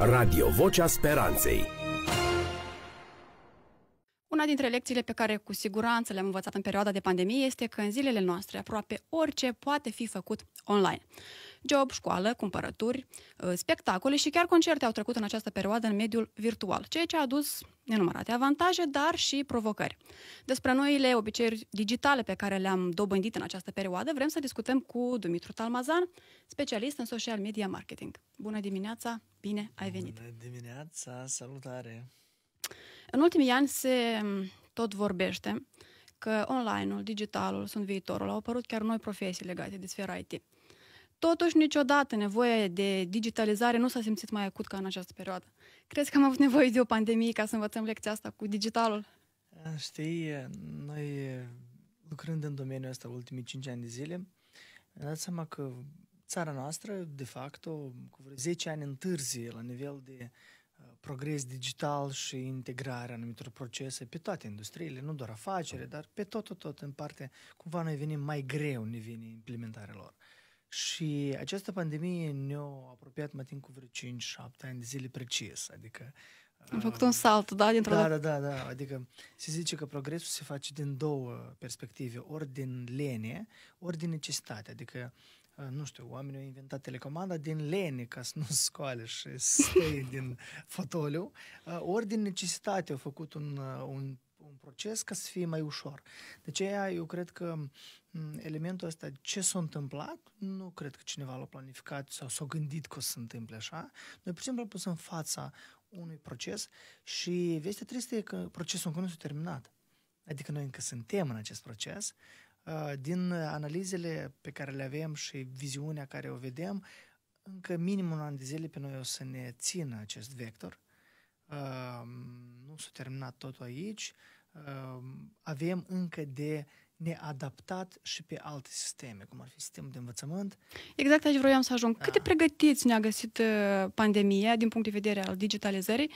Radio Vocea Speranței una dintre lecțiile pe care cu siguranță le-am învățat în perioada de pandemie este că în zilele noastre aproape orice poate fi făcut online. Job, școală, cumpărături, uh, spectacole și chiar concerte au trecut în această perioadă în mediul virtual, ceea ce a adus nenumărate avantaje, dar și provocări. Despre noile obiceiuri digitale pe care le-am dobândit în această perioadă, vrem să discutăm cu Dumitru Talmazan, specialist în social media marketing. Bună dimineața, bine ai venit! Bună dimineața, salutare! În ultimii ani se mm, tot vorbește că online-ul, digitalul sunt viitorul. Au apărut chiar noi profesii legate de sfera IT. Totuși, niciodată nevoia de digitalizare nu s-a simțit mai acut ca în această perioadă. Crezi că am avut nevoie de o pandemie ca să învățăm lecția asta cu digitalul? Știi, noi lucrând în domeniul ăsta ultimii 5 ani de zile, ne-am dat seama că țara noastră, de fapt, cu vreo 10 ani întârzie la nivel de progres digital și integrarea anumitor procese pe toate industriile, nu doar afacere, dar pe tot, tot, tot în parte, cumva noi venim mai greu, ne vine implementarea lor. Și această pandemie ne-a apropiat, mă timp cu vreo 5-7 ani de zile precis, adică am făcut un salt, da, dintr-o Da, da, da, da. Adică se zice că progresul se face din două perspective, ori din lene, ori din necesitate. Adică, ă, nu știu, oamenii au inventat telecomanda din lene ca să nu scoale și să din fotoliu, ă, ori din necesitate au făcut un, ă, un un proces ca să fie mai ușor. Deci aceea, eu cred că elementul ăsta, ce s-a întâmplat, nu cred că cineva l-a planificat sau s-a gândit că o să se întâmple așa. Noi pur și simplu am pus în fața unui proces și vestea tristă e că procesul încă nu s-a terminat. Adică noi încă suntem în acest proces. Uh, din analizele pe care le avem și viziunea care o vedem, încă minim un an de zile pe noi o să ne țină acest vector. Uh, nu s-a terminat totul aici. Um, avem încă de neadaptat și pe alte sisteme, cum ar fi sistemul de învățământ. Exact aici vroiam să ajung. Da. Cât de pregătiți ne-a găsit uh, pandemia din punct de vedere al digitalizării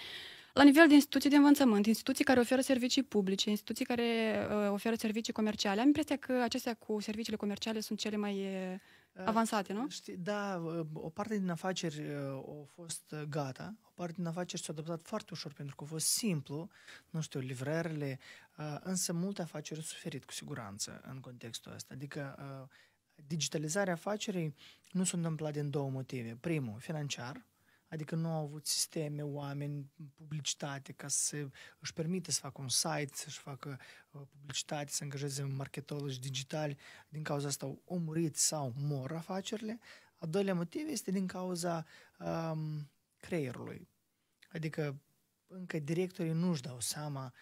la nivel de instituții de învățământ, instituții care oferă servicii publice, instituții care uh, oferă servicii comerciale? Am impresia că acestea cu serviciile comerciale sunt cele mai uh, Eh, Avansate, nu? Știi, da, o parte din afaceri eh, au fost eh, gata, o parte din afaceri s-au adaptat foarte ușor pentru că a fost simplu, nu știu, livrările, însă multe afaceri au suferit cu siguranță în contextul ăsta. Adică digitalizarea afacerii nu s-a întâmplat din două motive. Primul, financiar, Adică nu au avut sisteme, oameni, publicitate ca să își permite să facă un site, să-și facă uh, publicitate, să angajeze marketologi digitali. Din cauza asta au omurit sau mor afacerile. A doilea motiv este din cauza um, creierului. Adică încă directorii nu-și dau seama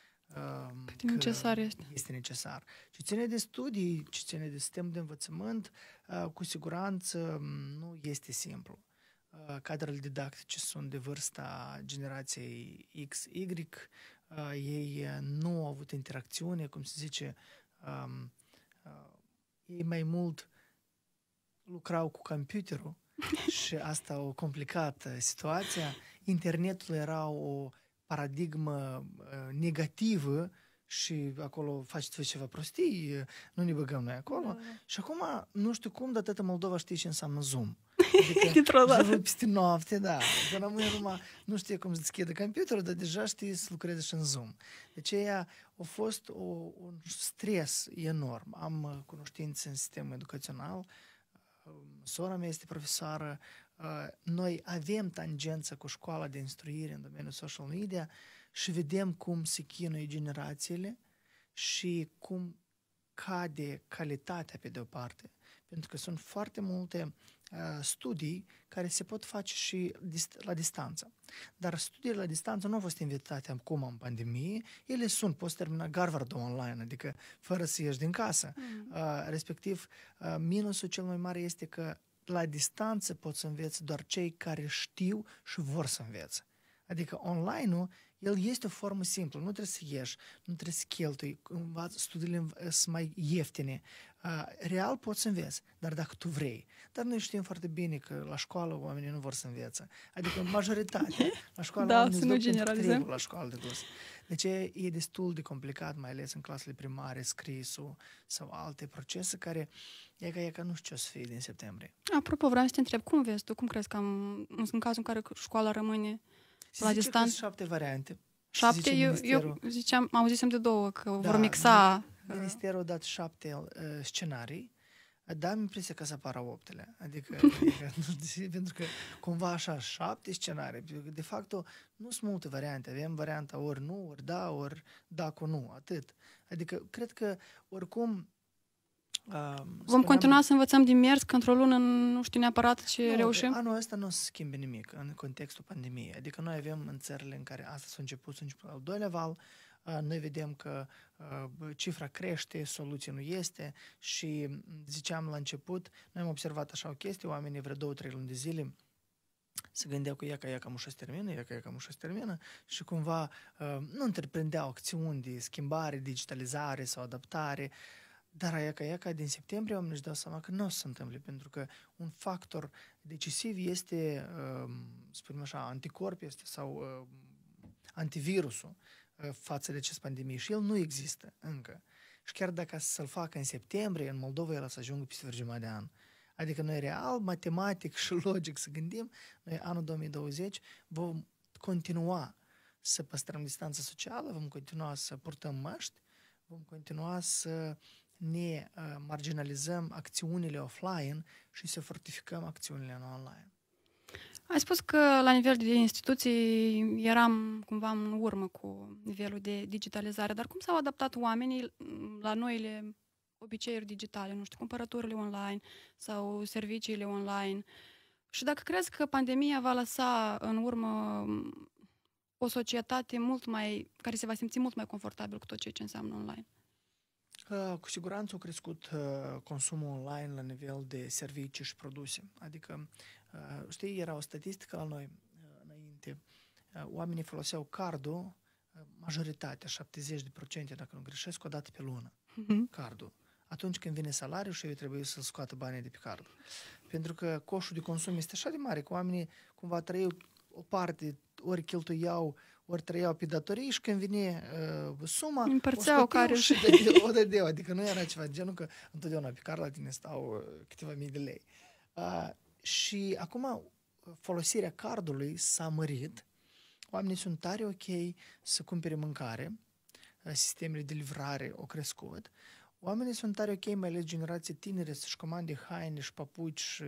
um, cât că necesar este. este necesar. Ce ține de studii, ce ține de sistem de învățământ, uh, cu siguranță um, nu este simplu. Uh, cadrele didactice sunt de vârsta generației XY, uh, ei uh, nu au avut interacțiune, cum se zice, um, ei mai mult lucrau cu computerul și asta o complicat situația. Internetul era o paradigmă negativă și acolo faceți voi ceva prostii, nu ne băgăm noi acolo. Da, da. Și acum, nu știu cum, dar tătă Moldova știe ce înseamnă Zoom. Da. Adică Dintr-o dată. peste noapte, da. Să rămâi numai, nu știe cum să deschide computerul, dar deja știi să lucreze și în Zoom. Deci aia a fost o, un stres enorm. Am cunoștințe în sistemul educațional, sora mea este profesoară, noi avem tangență cu școala de instruire în domeniul social media și vedem cum se chinuie generațiile și cum cade calitatea pe de o parte. Pentru că sunt foarte multe Uh, studii care se pot face și la distanță. Dar studiile la distanță nu au fost invitate acum în pandemie, ele sunt, poți termina Harvard online, adică fără să ieși din casă. Mm. Uh, respectiv, uh, minusul cel mai mare este că la distanță poți să înveți doar cei care știu și vor să învețe. Adică online-ul el este o formă simplă, nu trebuie să ieși, nu trebuie să cheltui, cumva studiile eh, sunt mai ieftine. Ah, real poți să înveți, dar dacă tu vrei. Dar noi știm foarte bine că la școală oamenii nu vor să învețe. Adică majoritatea. La școală da, să nu generalizăm. La școală de dus. Deci e destul de complicat, mai ales în clasele primare, scrisul sau alte procese care e ca, e ca nu știu ce o să fie din septembrie. Apropo, vreau să te întreb, cum vezi tu, cum crezi că am, în cazul în care școala rămâne și la distanță. șapte variante. Șapte? Eu, eu ziceam, auzisem de două, că da, vor mixa. Uh. Ministerul a dat șapte uh, scenarii, dar am impresia că să apară optele. Adică, adică pentru că cumva așa, șapte scenarii. De fapt, nu sunt multe variante. Avem varianta ori nu, ori da, ori da cu nu, atât. Adică, cred că oricum Vom continua să învățăm din mers, că într-o lună nu știu neapărat ce nu, reușim? Anul ăsta nu o să schimbe nimic în contextul pandemiei. Adică noi avem în țările în care asta s-a început, s-a început al doilea val, uh, noi vedem că uh, cifra crește, soluția nu este și mm, ziceam la început, noi am observat așa o chestie, oamenii vreo două, trei luni de zile se gândeau că ea că ea cam ușa se termină, ea că ea cam ușa se termină și cumva uh, nu întreprindeau acțiuni de schimbare, digitalizare sau adaptare uh, dar aia ca, aia ca din septembrie oamenii își dau seama că nu o să se întâmple, pentru că un factor decisiv este, um, să spunem așa, anticorp este sau um, antivirusul uh, față de acest pandemie și el nu există încă. Și chiar dacă să-l facă în septembrie, în Moldova el să ajungă peste jumătate de an. Adică noi real, matematic și logic să gândim, noi anul 2020 vom continua să păstrăm distanța socială, vom continua să purtăm măști, vom continua să uh, ne uh, marginalizăm acțiunile offline și să fortificăm acțiunile în online. Ai spus că la nivel de instituții eram cumva în urmă cu nivelul de digitalizare, dar cum s-au adaptat oamenii la noile obiceiuri digitale, nu știu, cumpărăturile online sau serviciile online? Și dacă crezi că pandemia va lăsa în urmă o societate mult mai, care se va simți mult mai confortabil cu tot ceea ce înseamnă online? Cu siguranță a crescut uh, consumul online la nivel de servicii și produse. Adică, uh, știi, era o statistică la noi uh, înainte. Oamenii foloseau cardul majoritatea, 70% dacă nu greșesc, o dată pe lună. Mm-hmm. Cardul atunci când vine salariul și eu trebuie să-l scoată banii de pe card. Pentru că coșul de consum este așa de mare că oamenii cumva trăiau o parte, ori cheltuiau ori trăiau pe datorii și când vine uh, suma, împărțeau o care și de, o de Adică nu era ceva genul că întotdeauna pe car la tine stau uh, câteva mii de lei. Uh, și acum uh, folosirea cardului s-a mărit, oamenii sunt tare ok să cumpere mâncare, uh, sistemele de livrare au crescut Oamenii sunt tare ok, mai ales generații tinere, să-și comande haine și papuci și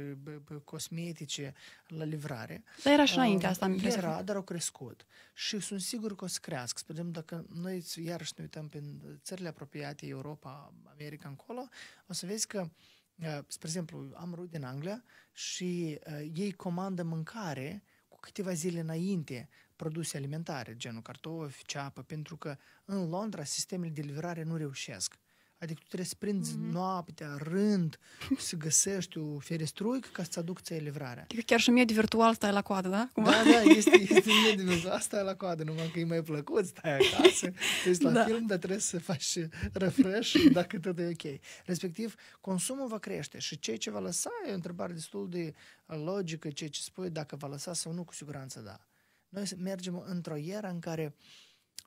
cosmetice la livrare. Dar era și înainte asta, mi Era, dar au crescut. Și sunt sigur că o să crească. Spre exemplu, dacă noi iarăși ne uităm pe țările apropiate, Europa, America încolo, o să vezi că uh, spre exemplu, am rude din Anglia și uh, ei comandă mâncare cu câteva zile înainte produse alimentare, genul cartofi, ceapă, pentru că în Londra sistemele de livrare nu reușesc. Adică tu trebuie să prinzi mm-hmm. noaptea, rând, să găsești o ferestruică ca să-ți aduc ție livrarea. Adică chiar și mediul virtual stai la coadă, da? Cum Da, da, este, este mediul virtual, stai la coadă, numai că e mai plăcut, stai acasă, ești la da. film, dar trebuie să faci refresh dacă tot e ok. Respectiv, consumul va crește și ceea ce va lăsa e o întrebare destul de logică, ceea ce spui dacă va lăsa sau nu, cu siguranță da. Noi mergem într-o era în care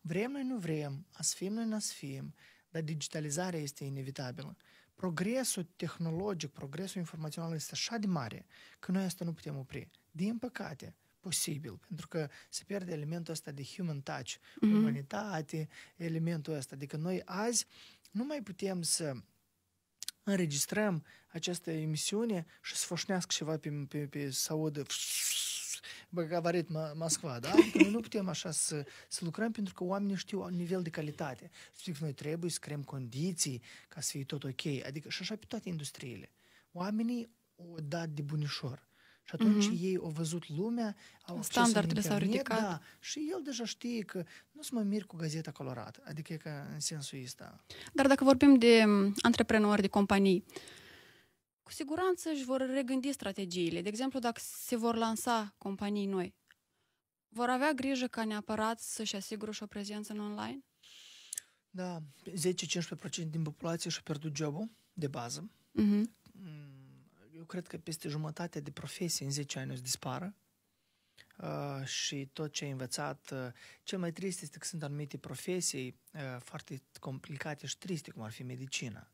vrem noi, nu vrem, asfim fim noi, n-as fim, dar digitalizarea este inevitabilă. Progresul tehnologic, progresul informațional este așa de mare că noi asta nu putem opri. Din păcate, posibil, pentru că se pierde elementul ăsta de human touch, mm-hmm. umanitate, elementul ăsta. Adică noi azi nu mai putem să înregistrăm această emisiune și să foșnească ceva pe, pe, pe să audă Bă, bagabarit Moscova, da? Noi nu putem așa să, să lucrăm pentru că oamenii știu un nivel de calitate. Spune că noi trebuie să creăm condiții ca să fie tot ok. Adică și așa pe toate industriile. Oamenii o dat de bunișor. Și atunci mm-hmm. ei au văzut lumea, au Standardele s-au ridicat. Da, și el deja știe că nu se mă mir cu gazeta colorată. Adică e că în sensul ăsta. Dar dacă vorbim de antreprenori, de companii, cu siguranță își vor regândi strategiile. De exemplu, dacă se vor lansa companii noi, vor avea grijă ca neapărat să-și asigură și o prezență în online? Da, 10-15% din populație și-a pierdut jobul de bază. Uh-huh. Eu cred că peste jumătate de profesie în 10 ani o să dispară. Uh, și tot ce ai învățat. Uh, cel mai trist este că sunt anumite profesii uh, foarte complicate și triste, cum ar fi medicina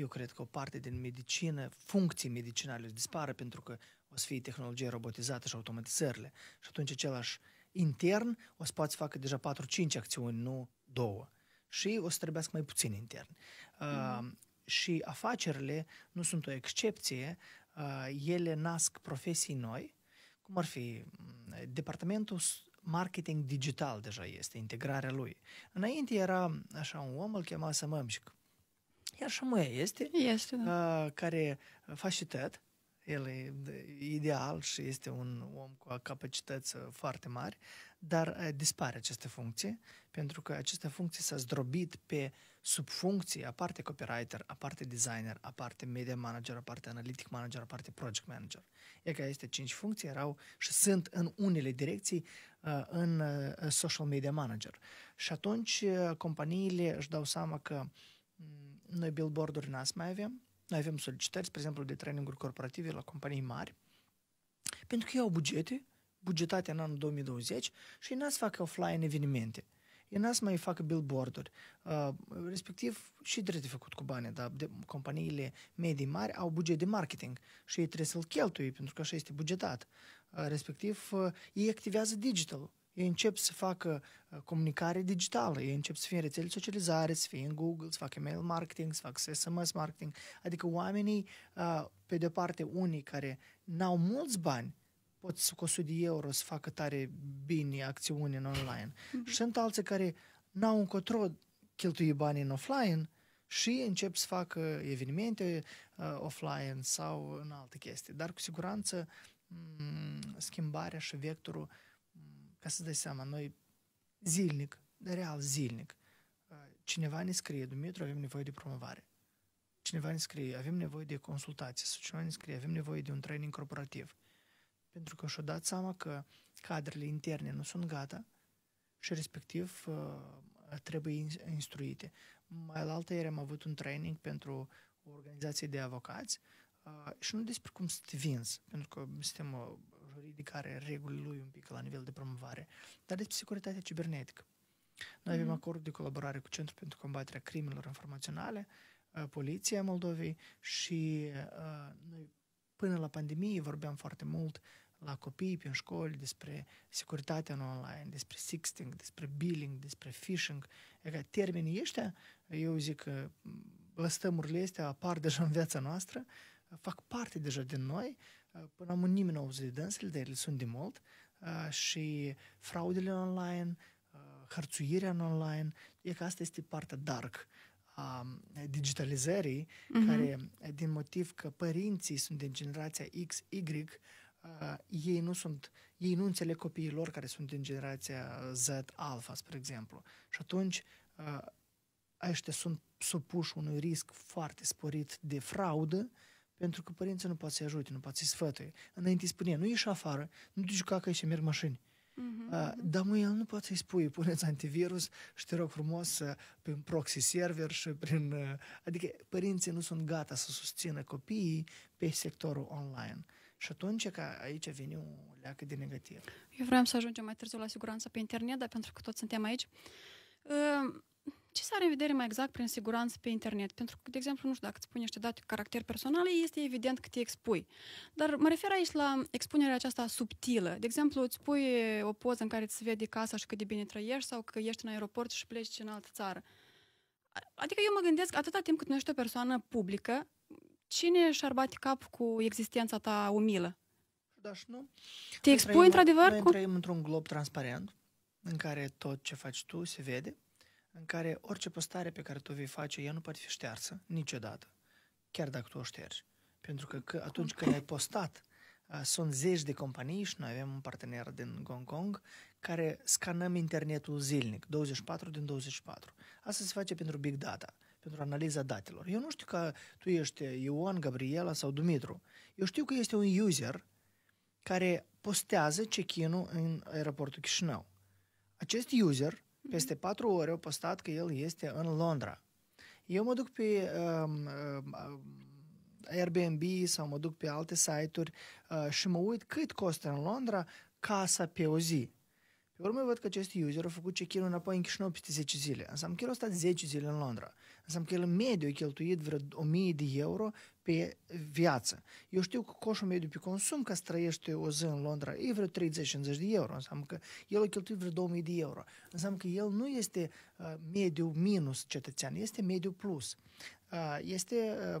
eu cred că o parte din medicină, funcții medicinale dispară pentru că o să fie tehnologie robotizată și automatizările. Și atunci același intern o să poți să facă deja 4-5 acțiuni, nu două. Și o să trebuiască mai puțin intern. Mm-hmm. Uh, și afacerile nu sunt o excepție, uh, ele nasc profesii noi, cum ar fi mm, departamentul marketing digital deja este, integrarea lui. Înainte era așa un om, îl chema să Mămșic iar și mai este, este da. Ă, care face tot. El e ideal și este un om cu capacități ă, foarte mari, dar ă, dispare aceste funcții, pentru că aceste funcții s-au zdrobit pe subfuncții, aparte copywriter, aparte designer, aparte media manager, aparte analytic manager, aparte project manager. E că este cinci funcții, erau și sunt în unele direcții în social media manager. Și atunci companiile își dau seama că noi billboard-uri n mai avem. Noi avem solicitări, spre exemplu, de traininguri corporative la companii mari, pentru că ei au bugete, bugetate în anul 2020 și ei n să facă offline evenimente. Ei n mai facă billboard-uri. Uh, respectiv, și trebuie de făcut cu bani, dar de, companiile medii mari au buget de marketing și ei trebuie să-l cheltuie, pentru că așa este bugetat. Uh, respectiv, uh, ei activează digital ei încep să facă uh, comunicare digitală, ei încep să fie în rețele socializare, să fie în Google, să facă email marketing, să facă SMS marketing. Adică oamenii, uh, pe de parte, unii care n-au mulți bani, pot să de euro să facă tare bine acțiuni în online. Mm-hmm. Și sunt alții care n-au încotro cheltui bani în offline și încep să facă evenimente uh, offline sau în alte chestii. Dar cu siguranță m- mm, schimbarea și vectorul uh, ca să dai seama, noi zilnic, de real zilnic, uh, cineva ne scrie, Dumitru, avem nevoie de promovare. Cineva ne scrie, avem nevoie de consultație. Sau cineva ne scrie, avem nevoie de un training corporativ. Pentru că și o dat seama că cadrele interne nu sunt gata și respectiv uh, trebuie instruite. Mai la altă ieri am avut un training pentru o organizație de avocați uh, și nu despre cum să te vinzi, pentru că suntem ridicare regulii lui un pic la nivel de promovare, dar despre securitatea cibernetică. Noi mm-hmm. avem mhm. acord de colaborare cu Centrul pentru Combaterea Crimelor Informaționale, uh, Poliția Moldovei și uh, noi până la pandemie vorbeam foarte mult la copii prin școli despre securitatea în online, despre sexting, despre billing, despre phishing. Adică termenii ăștia, eu zic că lăstămurile astea apar deja în viața noastră, fac parte deja din noi Până am nimeni nu auzit de dânsele, dar ele sunt de mult și fraudele online, hărțuirea în online, e că asta este partea dark a digitalizării, uh-huh. care din motiv că părinții sunt din generația X, Y, uh, ei nu sunt, ei nu înțeleg copiii lor care sunt din generația Z alfa, spre exemplu. Și atunci uh, ăștia sunt supuși unui risc foarte sporit de fraudă pentru că părinții nu pot să-i ajute, nu pot să-i sfătuie. Înainte spune, nu ieși afară, nu te juca că și merg mașini. Uh-huh. Mhm, mhm. dar mă, el nu poate să-i spui, puneți antivirus și te rog frumos uh, prin proxy server și prin... Uh, adică părinții nu sunt gata să susțină copiii pe sectorul online. Și atunci că aici vine o leacă de negativ. Eu vreau să ajungem mai târziu la siguranța pe internet, dar pentru că toți suntem aici. Uh, ce s are în vedere mai exact prin siguranță pe internet? Pentru că, de exemplu, nu știu, dacă îți pui niște date cu caracter personal, este evident că te expui. Dar mă refer aici la expunerea aceasta subtilă. De exemplu, îți pui o poză în care îți vede casa și cât de bine trăiești sau că ești în aeroport și pleci în altă țară. Adică eu mă gândesc, atâta timp cât nu ești o persoană publică, cine și-ar bate cap cu existența ta umilă? Da și nu. Te expui într-adevăr? Noi cu... trăim într-un glob transparent în care tot ce faci tu se vede în care orice postare pe care tu o vei face, ea nu poate fi ștearsă niciodată, chiar dacă tu o ștergi. Pentru că, că atunci când ai postat, sunt zeci de companii și noi avem un partener din Hong Kong care scanăm internetul zilnic, 24 din 24. Asta se face pentru big data, pentru analiza datelor. Eu nu știu că tu ești Ioan, Gabriela sau Dumitru. Eu știu că este un user care postează check-in-ul în aeroportul Chișinău. Acest user peste patru ore au postat că el este în Londra. Eu mă duc pe uh, uh, Airbnb sau mă duc pe alte site-uri uh, și mă uit cât costă în Londra casa pe o zi. Pe urmă văd că acest user a făcut check-in înapoi în Chișinău peste 10 zile. Înseamnă că el a stat 10 zile în Londra. Înseamnă că el în mediu a cheltuit vreo 1000 de euro pe viață. Eu știu că coșul mediu pe consum, că trăiește o zi în Londra, e vreo 30-50 de euro. Înseamnă că el a cheltuit vreo 2000 de euro. Înseamnă că el nu este uh, mediu minus cetățean, este mediu plus. Uh, este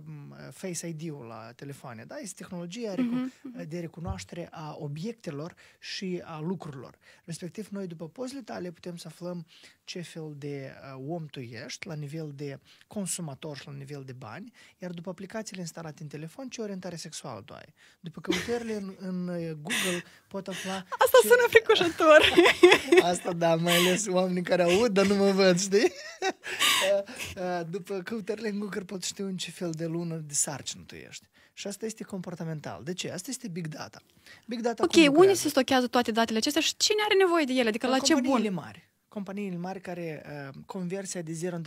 um, Face ID-ul la telefoane, da? Este tehnologia mhm, uh, mhm. de recunoaștere a obiectelor și a lucrurilor. Respectiv, noi după pozele tale putem să aflăm ce fel de uh, om tu ești la nivel de consumator și la nivel de bani, iar după aplicațiile instalate în telefon, ce orientare sexuală tu ai. După căutările în, în Google pot afla... Asta ce... sună fricoșător! Asta da, mai ales oamenii care aud, dar nu mă văd, știi? După căutările în Google măcar pot știu în ce fel de lună de sarcină tu ești. Și asta este comportamental. De ce? Asta este big data. Big data ok, unde se stochează toate datele acestea și cine are nevoie de ele? Adică la, la ce bun? mari companiile mari care uh, conversia de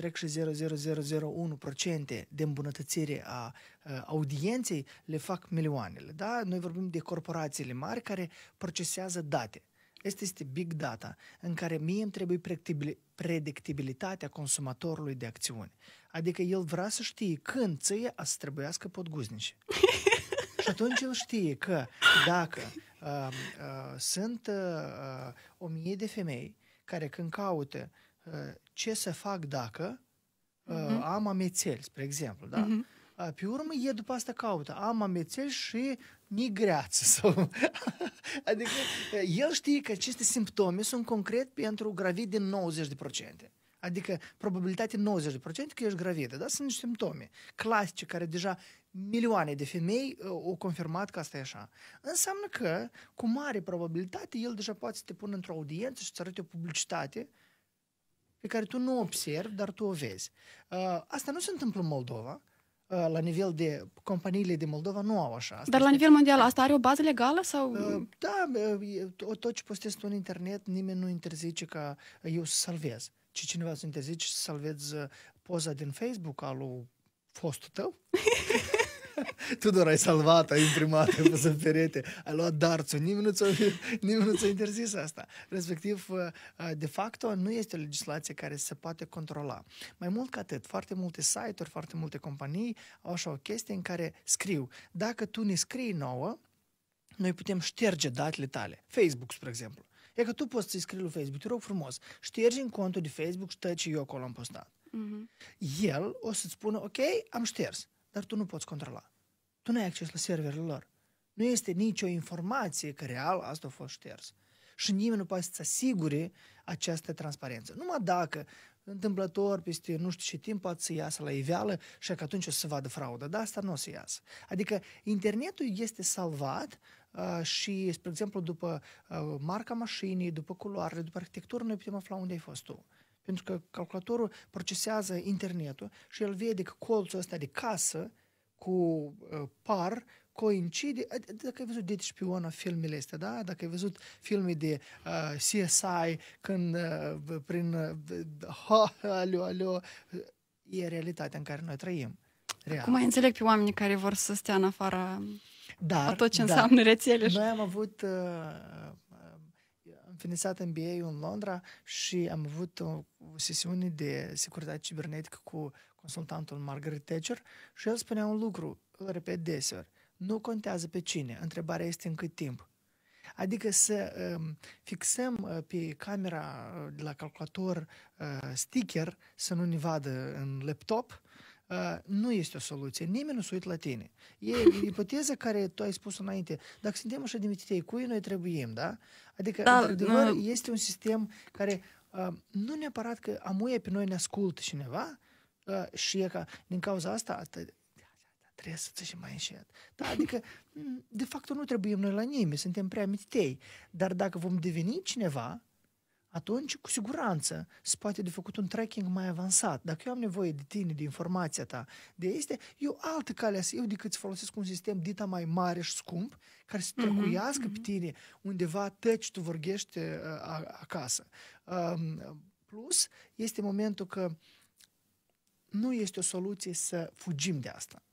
0,00001% de îmbunătățire a uh, audienței le fac milioanele. Da? Noi vorbim de corporațiile mari care procesează date. Este este big data în care mie îmi trebuie predictibilitatea consumatorului de acțiuni. Adică el vrea să știe când ție a să trebuiască podguznice. și atunci el știe că dacă uh, uh, sunt uh, o mie de femei care când caută uh, ce să fac dacă uh, uh-huh. am amețel, spre exemplu, da? Uh-huh. Pe urmă, e după asta caută. Am amețel și migreață. Sau... adică uh, el știe că aceste simptome sunt concret pentru gravid din 90%. Adică probabilitate 90% că ești gravidă, dar Sunt niște simptome clasice care deja milioane de femei uh, au confirmat că asta e așa. Înseamnă că, cu mare probabilitate, el deja poate să te pună într-o audiență și să arate o publicitate pe care tu nu observi, dar tu o vezi. Uh, asta nu se întâmplă în Moldova, uh, la nivel de companiile de Moldova nu au așa. Asta Dar la nivel mondial asta are o bază legală sau? Da, tot ce postezi tu în internet, nimeni nu interzice ca eu să salvez ci cineva să te zici să salvezi uh, poza din Facebook al lui fostul tău? tu doar ai salvat, ai imprimat, ai pus în perete, ai luat darțul, nimeni nu, ți-a, nimeni nu ți-a interzis asta. Respectiv, uh, uh, de facto, nu este o legislație care se poate controla. Mai mult ca atât, foarte multe site-uri, foarte multe companii au așa o chestie în care scriu, dacă tu ne scrii nouă, noi putem șterge datele tale. Facebook, spre exemplu. E că tu poți să-i scrii lui Facebook, te rog frumos, ștergi în contul de Facebook și tăi ce eu acolo am postat. Mm-hmm. El o să-ți spună, ok, am șters, dar tu nu poți controla. Tu nu ai acces la serverele lor. Nu este nicio informație că real asta a fost șters. Și nimeni nu poate să-ți asigure această transparență. Numai dacă întâmplător, peste nu știu ce timp, poate să iasă la iveală și că atunci o să se vadă fraudă. Dar asta nu o să iasă. Adică internetul este salvat Uh, și, spre exemplu, după uh, marca mașinii, după culoare, după arhitectură, noi putem afla unde ai fost tu. Pentru că calculatorul procesează internetul și el vede că colțul ăsta de casă cu uh, par coincide, dacă ai văzut Dieter Spiona filmele astea, da? Dacă ai văzut filme de uh, CSI când uh, prin uh, alio, alio, e realitatea în care noi trăim. Real. Cum mai înțeleg pe oamenii care vor să stea în afara dar, cu tot ce da, înseamnă rețele. Noi am avut, uh, uh, am finisat MBA-ul în Londra și am avut o, o sesiune de securitate cibernetică cu consultantul Margaret Thatcher și el spunea un lucru, îl repet deseori, nu contează pe cine, întrebarea este în cât timp. Adică să um, fixăm uh, pe camera de la calculator uh, sticker să nu ne vadă în laptop Uh, nu este o soluție. Nimeni nu se uită la tine. E ipoteza care tu ai spus înainte. Dacă suntem așa de mititei, cui noi trebuim, da? Adică, da, adevăr, nu este un sistem care uh, nu neapărat că amuie pe noi ne ascultă cineva uh, și e ca, din cauza asta, atât, trebuie să ți mai înșet. Da, adică, de fapt, nu trebuim noi la nimeni, suntem prea mititei. Dar dacă vom deveni cineva, atunci cu siguranță se poate de făcut un tracking mai avansat. Dacă eu am nevoie de tine, de informația ta, de este, eu altă cale să eu decât să folosesc un sistem dita mai mare și scump, care să mhm, trecuiască mm-hmm. pe tine undeva tăci, tu vorbești uh, acasă. Uh, plus, este momentul că nu este o soluție să fugim de asta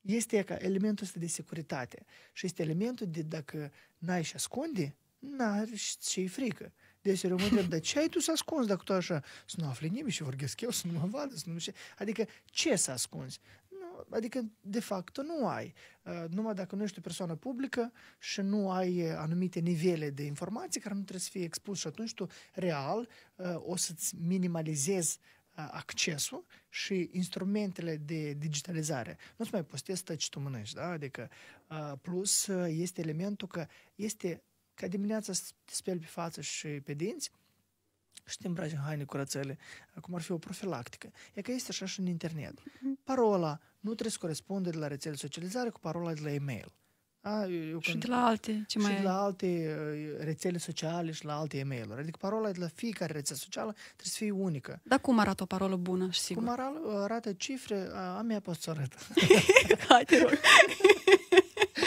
este ca elementul ăsta de securitate. Și este elementul de dacă n-ai și ascunde, n-ai și frică. Deci eu mă întreb, dar ce ai tu să ascunzi dacă tu așa? Să nu afle nimeni și vorbesc eu, să nu mă vadă, să nu știu. Adică ce să ascunzi? Nu, adică, de fapt, nu ai. Uh, numai dacă nu ești o persoană publică și nu ai uh, anumite nivele de informații care nu trebuie să fie expus și atunci tu, real, uh, o să-ți minimalizezi uh, accesul și instrumentele de digitalizare. Nu-ți mai postezi tăci tu mânești, da? Adică, uh, plus este elementul că este ca dimineața să te speli pe față și pe dinți și te îmbraci în haine curățele, cum ar fi o profilactică. E că este așa și în internet. Mhm. Parola nu trebuie să corespunde de la rețele socializare cu parola de la e-mail. A, eu, și când, de la alte, ce și mai de la alte uh, rețele sociale și la alte e-mail-uri. Adică parola de la fiecare rețea socială trebuie să fie unică. Dar cum arată o parolă bună și sigur? Cum arată, arată cifre, a, a mea poți să arăt. Hai, te rog.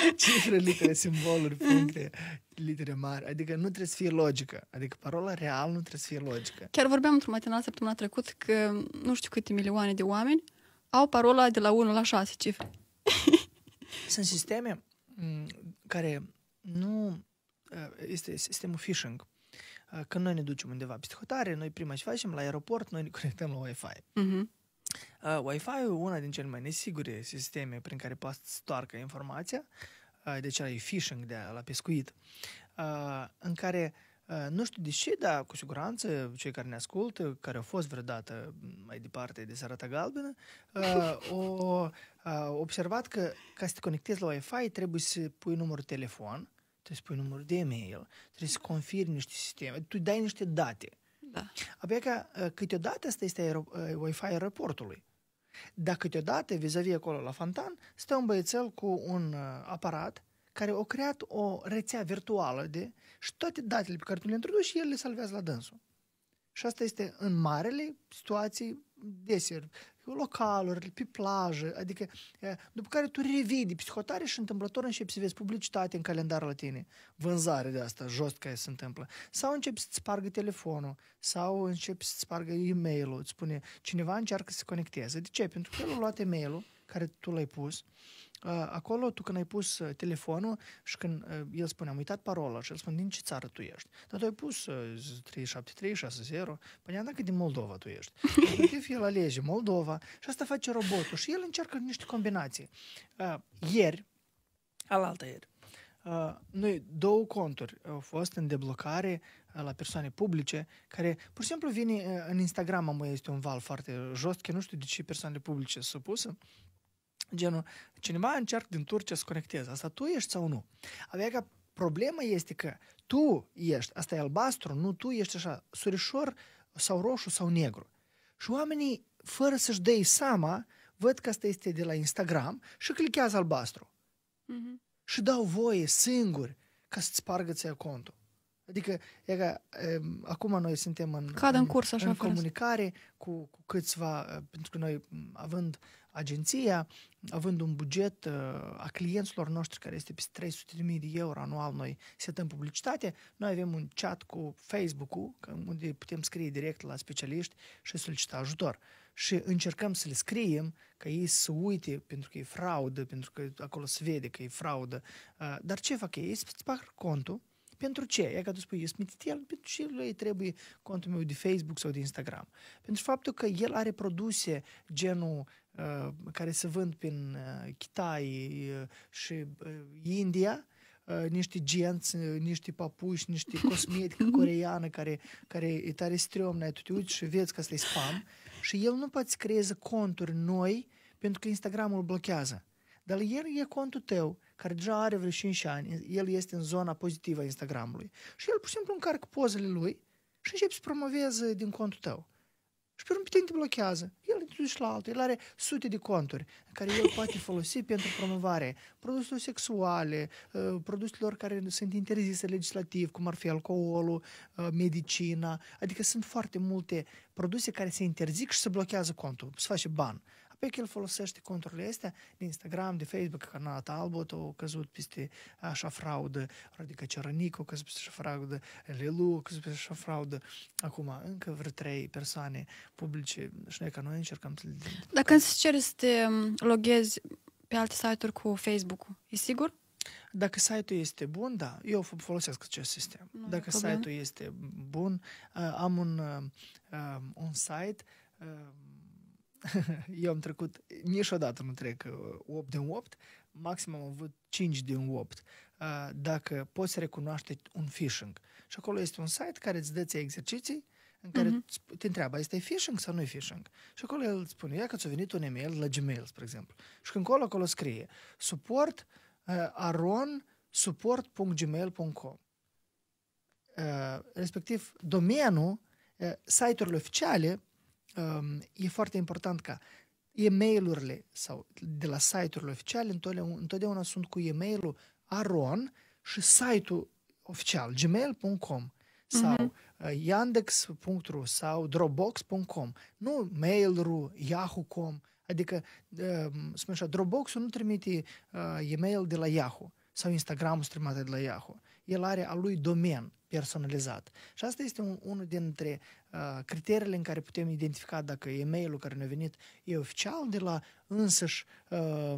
Cifre, litere, simboluri, puncte, litere mari. Adică nu trebuie să fie logică. Adică parola real nu trebuie să fie logică. Chiar vorbeam într-un matinal săptămâna trecută că nu știu câte milioane de oameni au parola de la 1 la 6 cifre. Sunt sisteme care nu... Este sistemul phishing. Când noi ne ducem undeva psihotare, noi prima ce facem la aeroport, noi ne conectăm la Wi-Fi. Uh-huh. Uh, Wi-Fi e una din cele mai nesigure sisteme prin care poți stoarcă informația, uh, ce deci ai phishing de la pescuit, uh, în care uh, nu știu de ce, dar cu siguranță cei care ne ascultă, care au fost vreodată mai departe de Sărata Galbenă, uh, au uh, observat că ca să te conectezi la Wi-Fi trebuie să pui numărul telefon, trebuie să pui numărul de e-mail, trebuie să confirmi niște sisteme, tu dai niște date. Da. Abia că uh, câteodată asta este uh, Wi-Fi aeroportului. Dar câteodată, vis-a-vis acolo la Fantan, stă un băiețel cu un uh, aparat care a creat o rețea virtuală de și toate datele pe care tu le introduci, el le salvează la dânsul. Și asta este în marele situații deser, localuri, pe plajă, adică după care tu revii de psihotare și întâmplător începi să vezi publicitate în calendar la tine, vânzare de asta, jos care se întâmplă. Sau începi să-ți spargă telefonul, sau începi să-ți spargă e-mail-ul, îți spune cineva încearcă să se conecteze. De ce? Pentru că el a luat e-mail-ul care tu l-ai pus acolo tu când ai pus uh, telefonul și când uh, el spune am uitat parola și el spune din ce țară tu ești. Dar tu ai pus 37360, uh, понятно păi că din Moldova tu ești. Efectiv el alege Moldova și asta face robotul și el încearcă niște combinații. Ieri, alaltă ieri, Uh, noi două conturi au fost în deblocare uh, la persoane publice care pur și simplu vine uh, în Instagram, mă este un val foarte jos, că nu știu de ce persoane publice sunt pus. Genul, cineva încearcă din Turcia să conecteze. Asta tu ești sau nu? Avea ca problema este că tu ești, asta e albastru, nu tu ești așa, surișor sau roșu sau negru. Și oamenii, fără să-și dea seama, văd că asta este de la Instagram și clichează albastru. Mm-hmm. Și dau voie singuri ca să-ți spargă ți contul. Adică, e ca, e, acum noi suntem în, Cadă în, curs, așa în comunicare cu, cu câțiva, eh, pentru că noi, având Agenția, având un buget uh, a clienților noștri care este peste 300.000 de euro anual, noi setăm publicitate, noi avem un chat cu Facebook-ul, unde putem scrie direct la specialiști și solicita ajutor. Și încercăm să le scriem că ei să uite pentru că e fraudă, pentru că acolo se vede că e fraudă. Uh, dar ce fac ei? Ei îți contul, pentru ce? E ca tu spui, e smititel, pentru ce lui trebuie contul meu de Facebook sau de Instagram? Pentru faptul că el are produse genul uh, care se vând prin uh, Chitai uh, și uh, India, Uh, niște genți, uh, niște papuși, niște cosmetică coreeană care, care e tare strămnă, tu te uiți și vezi că asta e spam și el nu poate să creeze conturi noi pentru că Instagramul blochează. Dar el e contul tău care deja are vreo 5 ani, el este în zona pozitivă a Instagramului și el pur și simplu încarcă pozele lui și începe să promoveze din contul tău. Și pe un pe te blochează. El te duce la altul. El are sute de conturi care el poate folosi pentru promovare produselor sexuale, uh, produselor care sunt interzise legislativ, cum ar fi alcoolul, uh, medicina. Adică sunt foarte multe produse care se interzic și se blochează contul, se face ban pe că el folosește conturile astea de Instagram, de Facebook, că Nat Albot a căzut peste așa fraudă, adică Cerănic a căzut peste așa fraudă, Lelu a căzut peste așa fraudă. Acum, încă vreo trei persoane publice și noi ca noi încercăm să le... Dacă îți cere să te um, loghezi pe alte site-uri cu Facebook-ul, e sigur? Dacă site-ul este bun, da, eu folosesc acest sistem. Nu Dacă site-ul este bun, uh, am un, uh, uh, un site eu am trecut, niciodată nu trec 8 din 8, maxim am avut 5 din 8, dacă poți recunoaște un phishing. Și acolo este un site care îți dă ție exerciții în care uh-huh. te întreabă, este phishing sau nu e phishing? Și acolo el îți spune, ia că ți-a venit un email la Gmail, spre exemplu. Și când acolo, acolo scrie, support uh, aron support.gmail.com uh, respectiv domenul uh, site-urile oficiale um, e foarte important ca e-mailurile sau de la site-urile oficiale întotdeauna, întotdeauna sunt cu e ul aron și site-ul oficial gmail.com mhm. sau uh-huh. uh, yandex.ru sau dropbox.com, nu mail.ru, yahoo.com, adică uh, ehm, spun așa, Dropbox-ul nu trimite uh, e-mail de la Yahoo sau Instagram-ul trimite de la Yahoo. El are a lui domen personalizat. Și asta este un, unul dintre uh, criteriile în care putem identifica dacă e-mailul care ne-a venit e oficial de la însăși uh,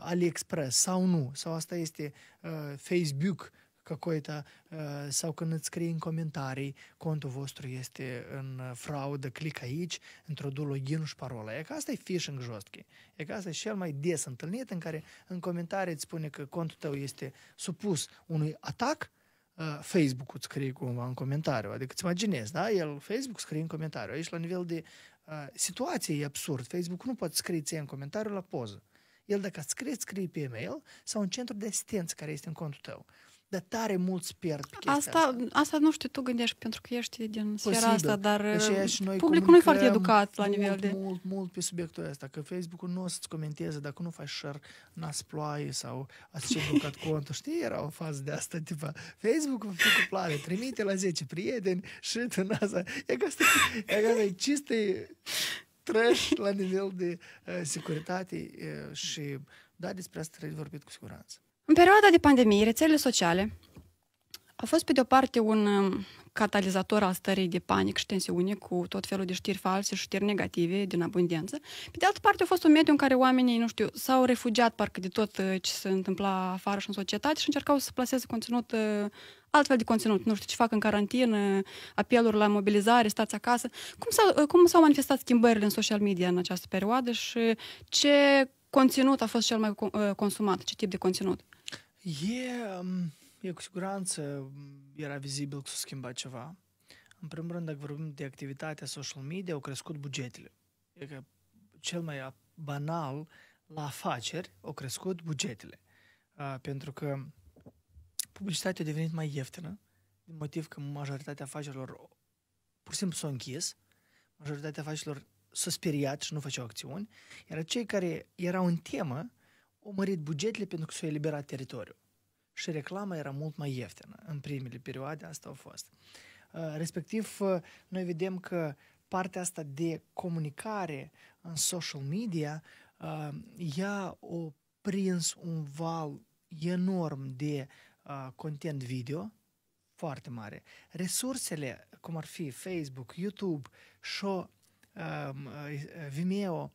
AliExpress sau nu, sau asta este uh, Facebook căcoita uh, sau când îți scrii în comentarii, contul vostru este în fraudă, clic aici, introdu login și parola. E că asta e phishing jostchi. E că asta e cel mai des întâlnit în care în comentarii îți spune că contul tău este supus unui atac Uh, Facebook ul scrie cumva în comentariu. Adică îți imaginezi, da? El Facebook scrie în comentariu. Aici la nivel de uh, situație e absurd. Facebook nu poate scrie ție în comentariu la poză. El dacă scrie, scrie pe e-mail sau în centru de asistență care este în contul tău dar tare mulți pierd chestia asta, asta. Asta nu știu, tu gândești, pentru că ești din sfera asta, dar deci uh, noi publicul nu e foarte educat la mult, nivel de... Mult, mult pe subiectul ăsta, că Facebook-ul nu o să-ți comenteze dacă nu faci share, n-ați ploaie sau ați ce blocat contul. Știi, era o fază de asta, tipa, Facebook-ul făcut plare, trimite la 10 prieteni și tu n E că asta e, că asta e ciste trash la nivel de uh, securitate uh, și da, despre asta trebuie vorbit cu siguranță. În perioada de pandemie, rețelele sociale au fost, pe de-o parte, un um, catalizator al stării de panic și tensiune cu tot felul de știri false și știri negative din abundență. Pe de altă parte, a fost un mediu în care oamenii, nu știu, s-au refugiat parcă de tot uh, ce se întâmpla afară și în societate și încercau să plaseze conținut uh, altfel de conținut, nu știu ce fac în carantină, apeluri la mobilizare, stați acasă. Cum s-au, uh, cum s-au manifestat schimbările în social media în această perioadă și ce conținut a fost cel mai consumat, ce tip de conținut? Uh, E, um, e cu siguranță mm, era vizibil că s-a schimbat ceva. În primul rând, dacă vorbim de activitatea social media, au crescut bugetele. E că cel mai banal la afaceri au crescut bugetele. Uh, pentru că publicitatea a devenit mai ieftină, din motiv că majoritatea afacerilor pur și simplu s-au închis, majoritatea afacerilor s-au speriat și nu făceau acțiuni, iar cei care erau în temă au mărit bugetele pentru că s-au eliberat teritoriul. Și reclama era mult mai ieftină în primele perioade, asta au fost. Uh, respectiv, uh, noi vedem că partea asta de comunicare în social media, uh, ea o prins un val enorm de content video, foarte mare. Resursele, cum ar fi Facebook, YouTube, Show, Vimeo,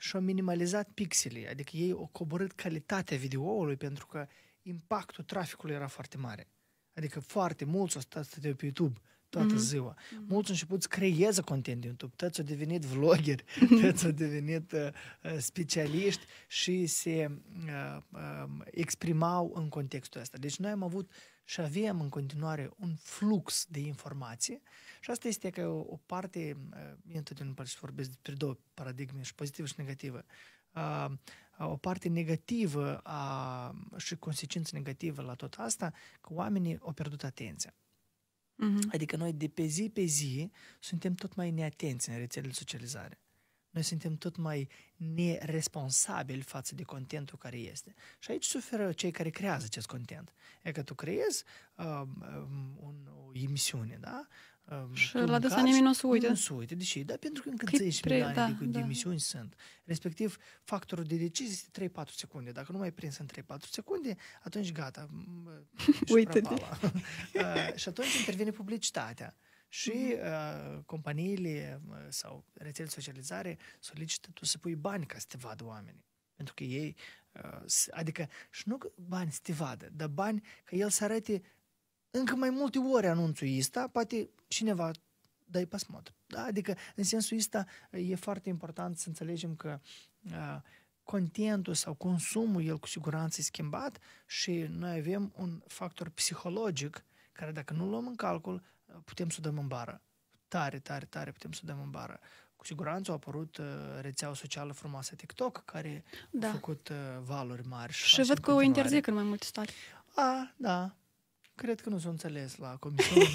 și-au minimalizat pixelii, adică ei au coborât calitatea videoului pentru că impactul traficului era foarte mare. Adică foarte mulți au stat de pe YouTube toată mm-hmm. ziua. Mm-hmm. Mulți au început să creeze content de YouTube, toți au devenit vloggeri, toți au devenit uh, uh, specialiști și se uh, uh, exprimau în contextul ăsta. Deci noi am avut și avem în continuare un flux de informație și asta este că o, o parte, uh, eu întotdeauna îmi vorbesc despre două paradigme, și pozitivă și negativă, a, uh, a, o parte negativă a, și consecință negativă la tot asta, că oamenii au pierdut atenția. Mm-hmm. Adică noi de pe zi pe zi suntem tot mai neatenți în rețelele socializare noi suntem tot mai neresponsabili față de contentul care este. Și aici suferă cei care creează acest content. E că tu creezi um, um, un, o emisiune, da? Um, și la desa nimeni nu se uită. Nu se uită. De ce? Da, pentru că încă 30 milioane da, de, da. de emisiuni sunt. Respectiv, factorul de decizie este 3-4 secunde. Dacă nu mai prins în 3-4 secunde, atunci gata. Uite-te. uh, și atunci intervine publicitatea și mhm. uh, companiile uh, sau rețele de socializare solicită tu să pui bani ca să te vadă oamenii. Pentru că ei, uh, adică, și nu bani să te vadă, dar bani ca el să arate încă mai multe ori anunțul ăsta, poate cineva dai mod. Da? Adică, în sensul ăsta, e foarte important să înțelegem că uh, contentul sau consumul, el cu siguranță e schimbat și noi avem un factor psihologic care, dacă nu luăm în calcul, putem să dăm în bară. Tare, tare, tare putem să dăm în bară. Cu siguranță a apărut uh, rețeaua socială frumoasă TikTok, care da. a făcut uh, valuri mari. Și, și văd că o interzic în mai multe state. A, da. Cred că nu s-a înțeles la comisionul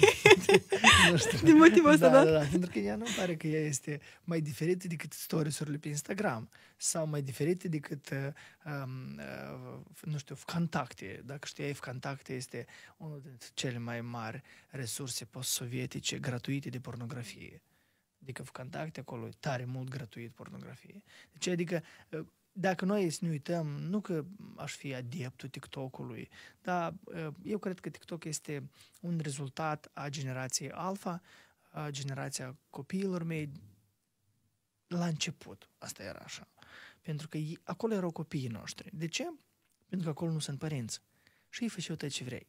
Din motivul ăsta, da, da, da? da? pentru că ea nu pare că ea este mai diferită decât stories pe Instagram sau mai diferite decât, uh, um, uh, nu știu, Vcontacte. Dacă știai, Vcontacte este unul dintre cele mai mari resurse post-sovietice gratuite de pornografie. Adică Vcontacte acolo e tare mult gratuit pornografie. Deci, adică uh, dacă noi să ne uităm, nu că aș fi adeptul TikTok-ului, dar uh, eu cred că TikTok este un rezultat a generației alfa, a generația copiilor mei la început. Asta era așa. Pentru că acolo erau copiii noștri. De ce? Pentru că acolo nu sunt părinți. Și ei făceau tot ce vrei.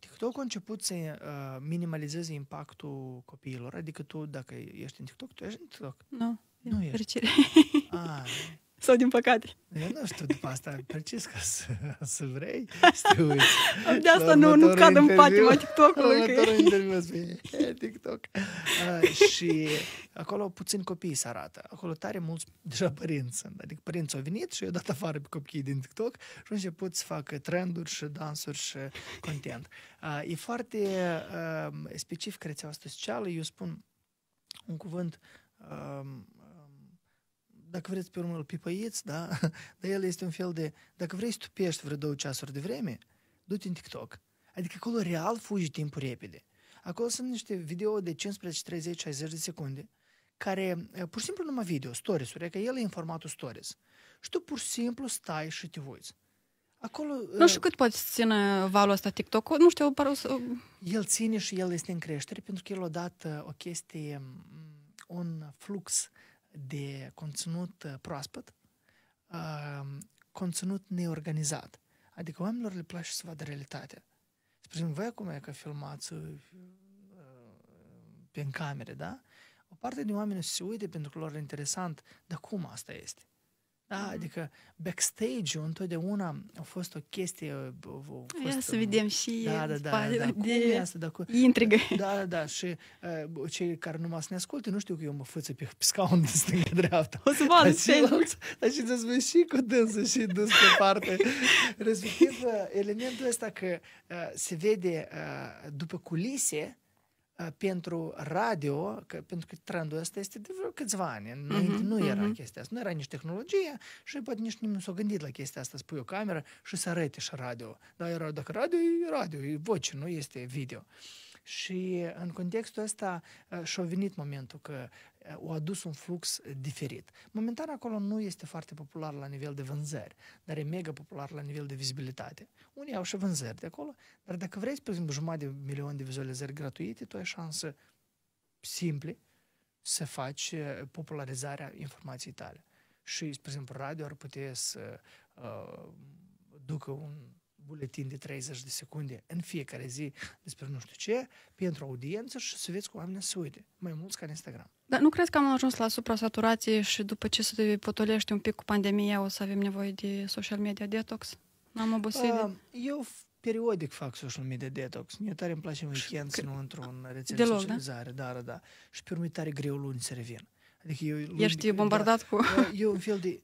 TikTok a început să uh, minimalizeze impactul copiilor, adică tu, dacă ești în TikTok, tu ești în TikTok. Nu, no, nu ești. Ah, sau din păcate? Eu nu știu, după asta precis că să, să vrei să De asta nu, nu cad în patima TikTok-ului. Următorul interviu să fie TikTok. Uh, și acolo puțin copii se arată. Acolo tare mulți deja părinți sunt. Adică părinți au venit și eu dat afară pe copiii din TikTok și au început să facă trenduri și dansuri și content. Uh, e foarte uh, specific rețeaua socială. Eu spun un cuvânt uh, dacă vreți pe urmă îl pipăiți, da? Dar el este un fel de, dacă vrei să tupești vreo două ceasuri de vreme, du-te în TikTok. Adică acolo real fugi timpul repede. Acolo sunt niște video de 15, 30, 60 de secunde care eh, pur și simplu numai video, stories-uri, că adică el e în formatul stories. Și tu pur și simplu stai și te uiți. Acolo, nu eh, știu cât poate țină valul ăsta TikTok, nu știu, par să... El ține și el este în creștere pentru că el a dat eh, o chestie, mm, un flux de conținut uh, proaspăt, uh, conținut neorganizat. Adică oamenilor le place să vadă realitatea. Spre exemplu, voi acum e că filmați uh, pe în camere, da? O parte din oameni se uite pentru că lor e interesant, dar cum asta este? Da, mm. adică backstage-ul întotdeauna a fost o chestie... Uh, a fost, Ia să vedem și da, da, da, da, de cum e asta, da, cu, intrigă. Da, da, da, și uh, cei care nu mă să ne asculte, nu știu că eu mă făță pe, scaun de stângă dreapta O să vadă ce Dar și să și cu dânsul și dus pe parte. Respectiv, uh, elementul ăsta că uh, se vede uh, după culise, pentru radio, că, pentru că trendul ăsta este de vreo câțiva ani, înainte uh-huh, nu era uh-huh. chestia asta, nu era nici tehnologie și poate nici nimeni nu s-a gândit la chestia asta, spui o cameră și să arăte și radio. Dar era, dacă radio e radio, e voce, nu este video. Și în contextul ăsta și-a venit momentul că au eh, adus un flux eh, diferit. Momentan acolo nu este foarte popular la nivel de vânzări, dar e mega popular la nivel de vizibilitate. Unii au și vânzări de acolo, dar dacă vrei, spre exemplu, jumătate de milion de vizualizări gratuite, tu ai șansă simple să faci eh, popularizarea informației tale. Și, spre exemplu, radio ar putea să uh, ducă un buletin de 30 de secunde în fiecare zi despre nu știu ce, pentru audiență și să vezi cu oamenii să uite, mai mulți ca în Instagram. Dar nu crezi că am ajuns la supra-saturație și după ce se potolește un pic cu pandemia o să avem nevoie de social media detox? N-am obosit? Uh, eu periodic fac social media detox. Mie tare îmi place în weekend să nu într-un ah, rețetă de da? socializare. Da? da, da, da. Și pe urmă tare greu luni să revin. Adică eu, luni, Ești bombardat da, cu... Eu un fel de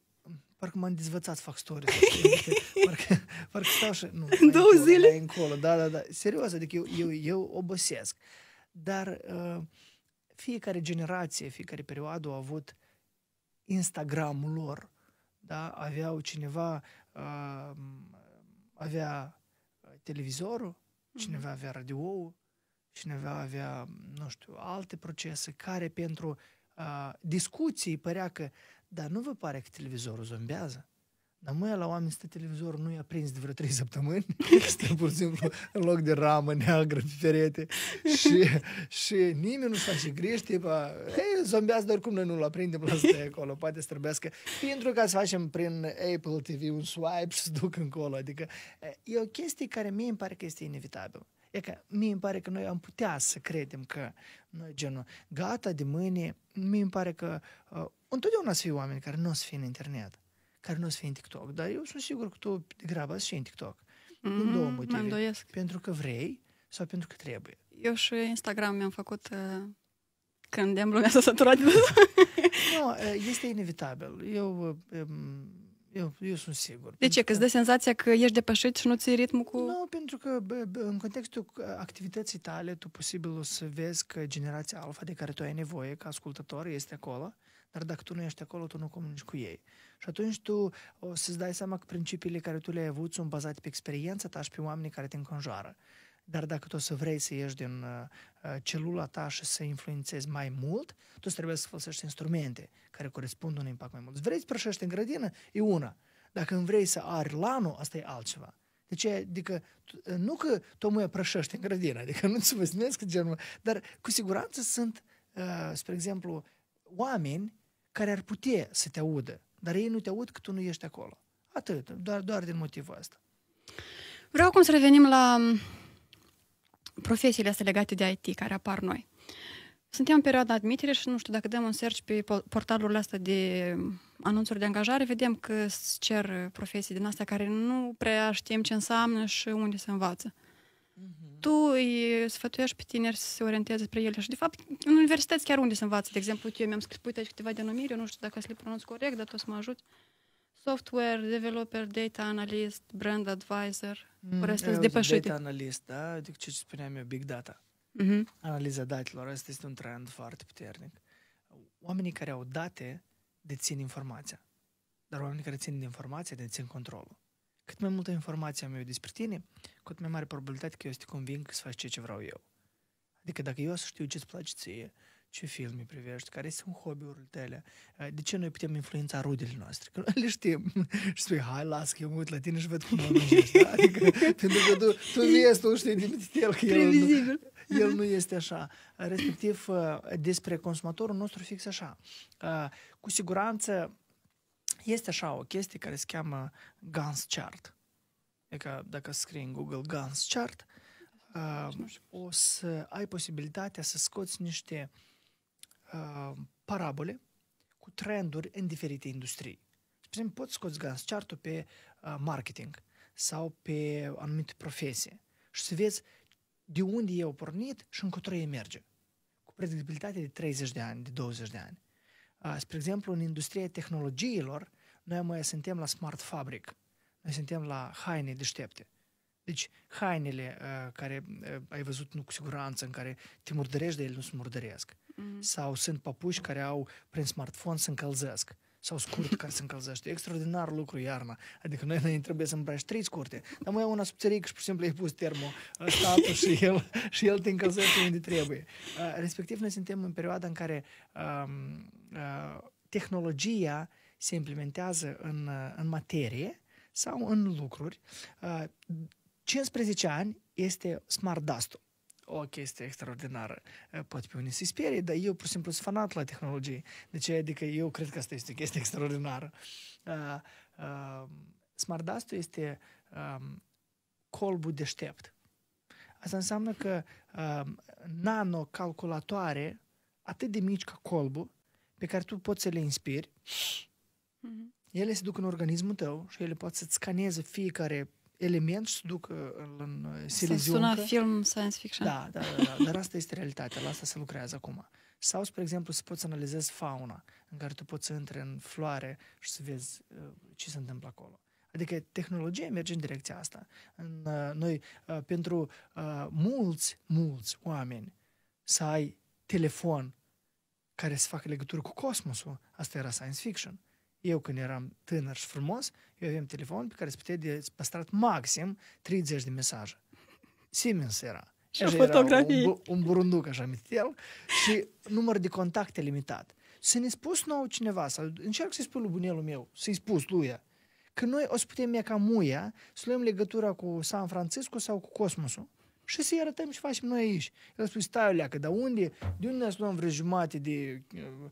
parcă m-am dezvățat să fac story. Adică, parcă, parcă stau și... Nu, în două încolo, zile? încolo, da, da, da. Serios, adică eu, eu, eu obosesc. Dar uh, fiecare generație, fiecare perioadă au avut Instagramul lor. Da? Aveau cineva, uh, avea uh, televizorul, mhm. cineva avea radio, cineva avea, nu știu, alte procese care pentru uh, discuții părea că uh, dar nu vă pare că televizorul zombează? Dar mâia la oameni stă televizorul, nu i-a prins de vreo trei săptămâni, stă pur și simplu în loc de ramă neagră pe perete și, și nimeni nu-și face griji, tipa, ei, zombează, dar cum noi nu-l aprindem, asta acolo, poate să trebuiască, pentru ca să facem prin Apple TV un swipe și să duc încolo, adică e o chestie care mie îmi pare că este inevitabil. E că mie îmi pare că noi am putea să credem că noi genul, gata de mâine, mie îmi pare că uh, Întotdeauna să fie oameni care nu o să fie în internet, care nu o să fie în TikTok, dar eu sunt sigur că tu degrabă și în TikTok. Mm, din mm-hmm, două motive. Mă îndoiesc. Pentru că vrei sau pentru că trebuie. Eu și Instagram mi-am făcut uh, când am lumea s-a nu, uh, este inevitabil. Eu uh, um, eu, eu sunt sigur. De ce? Că îți dă senzația că ești depășit și nu ții ritmul cu... Nu, pentru că bă, bă, în contextul activității tale, tu posibil o să vezi că generația alfa de care tu ai nevoie ca ascultător este acolo, dar dacă tu nu ești acolo, tu nu comunici cu ei. Și atunci tu o să-ți dai seama că principiile care tu le-ai avut sunt bazate pe experiența ta și pe oamenii care te înconjoară dar dacă tu o să vrei să ieși din uh, uh, celula ta și să influențezi mai mult, tu trebuie să folosești instrumente care corespund un impact mai mult. Vrei să prășești în grădină? E una. Dacă îmi vrei să ari lanul, asta e altceva. De ce? Adică, uh, nu că tocmai prășești în grădină, adică nu ți văznesc genul, dar cu siguranță sunt, uh, spre exemplu, oameni care ar putea să te audă, dar ei nu te aud că tu nu ești acolo. Atât, doar, doar din motivul ăsta. Vreau acum să revenim la profesiile astea legate de IT care apar noi. Suntem în perioada admitere și nu știu dacă dăm un search pe portalul ăsta de um, anunțuri de angajare, vedem că se cer profesii din astea care nu prea știm ce înseamnă și unde se învață. Mm-hmm. Tu îi sfătuiești pe tineri să se orienteze spre ele și, de fapt, în universități chiar unde se învață. De exemplu, eu mi-am scris, păi, uite aici câteva denumiri, eu nu știu dacă să le pronunț corect, dar tu să mă ajut software developer, data analyst, brand advisor. Mm, Restul depășite. Data analyst, da? Adică ce spuneam eu, big data. Mm-hmm. Analiza datelor. Asta este un trend foarte puternic. Oamenii care au date dețin informația. Dar oamenii care țin de informația dețin controlul. Cât mai multă informație am eu despre tine, cu atât mai mare probabilitate că eu să te conving să faci ce vreau eu. Adică dacă eu să știu ce-ți place ție, ce filme privești, care sunt hobby-urile tale, eh, de ce noi putem influența rudele noastre, că le știm. și spui, hai, las că eu mă uit la tine și văd cum mă da? Adică, pentru că tu, tu nu ești, tu știi din el că el nu, el nu este așa. Eh, respectiv, eh, despre consumatorul nostru fix așa. Cu siguranță este așa o chestie care se cheamă Guns Chart. Adică dacă scrii în Google Guns Chart, uh, o să ai posibilitatea să scoți niște uh, Uh, parabole cu trenduri în diferite industrii. Spre exemplu, poți scoți gans chart pe uh, marketing sau pe anumite profesie și să vezi de unde e au pornit și încotro ei merge. Cu predictibilitate de 30 de ani, de 20 de ani. Uh, spre exemplu, în industria tehnologiilor, noi mai suntem la Smart Fabric, noi suntem la haine deștepte. Deci hainele uh, care uh, ai văzut nu cu siguranță, în care te murdărești de ele, nu se murdăresc. Mm-hmm. Sau sunt papuși care au, prin smartphone, să încălzesc sau scurt care să încălzește. Extraordinar lucru iarna. Adică noi ne trebuie să îmbraci trei scurte. Dar mai una subțiric și pur și simplu ai pus termo ă, statul și el, și el te încălzește unde trebuie. Uh, respectiv, noi suntem în perioada în care um, uh, tehnologia se implementează în, uh, în materie sau în lucruri. Uh, 15 ani este smart dust o chestie extraordinară. Poate pe unii se sperie, dar eu pur și simplu sunt fanat la tehnologie. De ce? Adică eu cred că asta este o chestie extraordinară. Uh, uh, Smart dust este um, colbul deștept. Asta înseamnă că um, nanocalculatoare atât de mici ca colbul, pe care tu poți să le inspiri, mm-hmm. ele se duc în organismul tău și ele pot să-ți scaneze fiecare element se ducă în seleziuncă. Sună film science fiction. Da, da, da, da, dar asta este realitatea, la asta se lucrează acum. Sau, spre exemplu, să poți analizezi fauna, în care tu poți să intri în floare și să vezi uh, ce se întâmplă acolo. Adică tehnologia merge în direcția asta. În, uh, noi, uh, pentru uh, mulți, mulți oameni, să ai telefon care să facă legătură cu cosmosul, asta era science fiction. Eu când eram tânăr și frumos, eu aveam telefon pe care se putea de păstrat maxim 30 de mesaje. Siemens era. Și așa Era un, un burunduc așa mititel și număr de contacte limitat. Să ne spus nou cineva, sau încerc să-i spui lui bunelul meu, să-i spus lui că noi o să putem ia ca muia să luăm legătura cu San Francisco sau cu Cosmosul și să i arătăm și facem noi aici. El a spus, stai leacă, dar unde, de unde ne luăm vreo jumate de uh,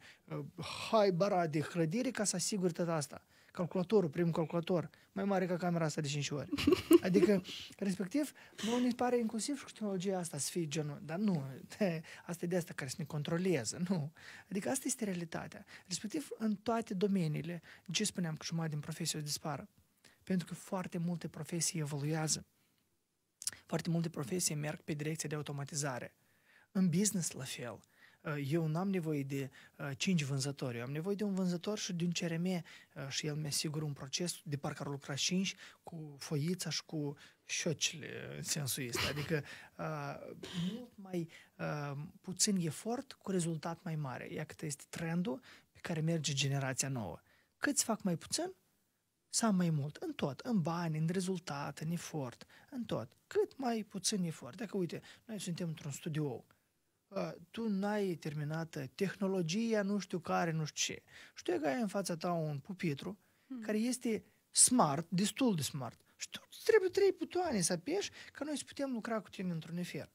uh, hai bara de hrădire ca să asiguri tot asta? Calculatorul, primul calculator, mai mare ca camera asta de 5 ori. Adică, respectiv, nu ne pare inclusiv și cu tehnologia asta să fie genul, dar nu, asta e de asta care să ne controlează, nu. Adică asta este realitatea. Respectiv, în toate domeniile, ce spuneam că jumătate din profesie o dispară? Pentru că foarte multe profesii evoluează foarte multe profesii merg pe direcția de automatizare. În business, la fel. Uh, eu n-am nevoie de uh, cinci vânzători, eu am nevoie de un vânzător și de un CRM uh, și el mi-asigură un proces de parcă ar lucra cinci cu foița și cu șocile în sensul ăsta. Adică mult mai puțin efort cu rezultat mai mare. Iată este trendul pe care merge generația nouă. Câți fac mai puțin, să am mai mult, în tot, în bani, în rezultat, în efort, în tot. Cât mai puțin efort. Dacă, uite, noi suntem într-un studio, uh, tu n-ai terminat uh, tehnologia nu știu care, nu știu ce. Știu că ai în fața ta un pupitru hmm. care este smart, destul de smart. Și tu trebuie trei butoane să apeși ca noi să putem lucra cu tine într-un efer.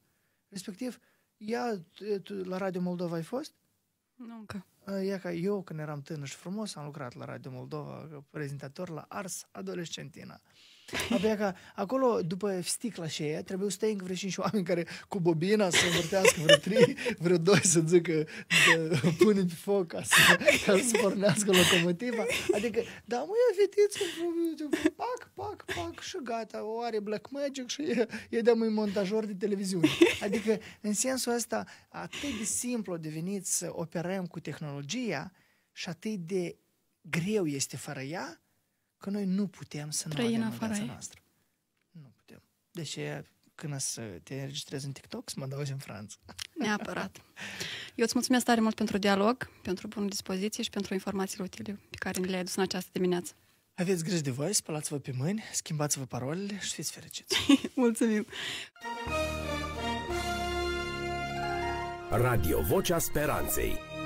Respectiv, ia, uh, tu, la Radio Moldova ai fost? Nu încă. Ea ca eu, când eram tânăr și frumos, am lucrat la Radio Moldova, prezentator la Ars Adolescentina. Abia că acolo, după sticla și aia, trebuie să stai încă vreo și oameni care cu bobina să învârtească vreo trei, vreo doi să zică de, pune pe foc ca să, ca să pornească locomotiva. Adică, da, mă, ia fetiță, pac, pac, pac și gata, o are Black Magic și e, e de mai montajor de televiziune. Adică, în sensul ăsta, atât de simplu a devenit să operăm cu tehnologia și atât de greu este fără ea, că noi nu putem să Trăi nu avem în viața noastră. Nu putem. Deci când să te înregistrez în TikTok, să mă dau și în Franța. Neapărat. Eu îți mulțumesc tare mult pentru dialog, pentru bună dispoziție și pentru informațiile utile pe care le-ai adus în această dimineață. Aveți grijă de voi, spălați-vă pe mâini, schimbați-vă parolele și fiți fericiți. Mulțumim! Radio Vocea Speranței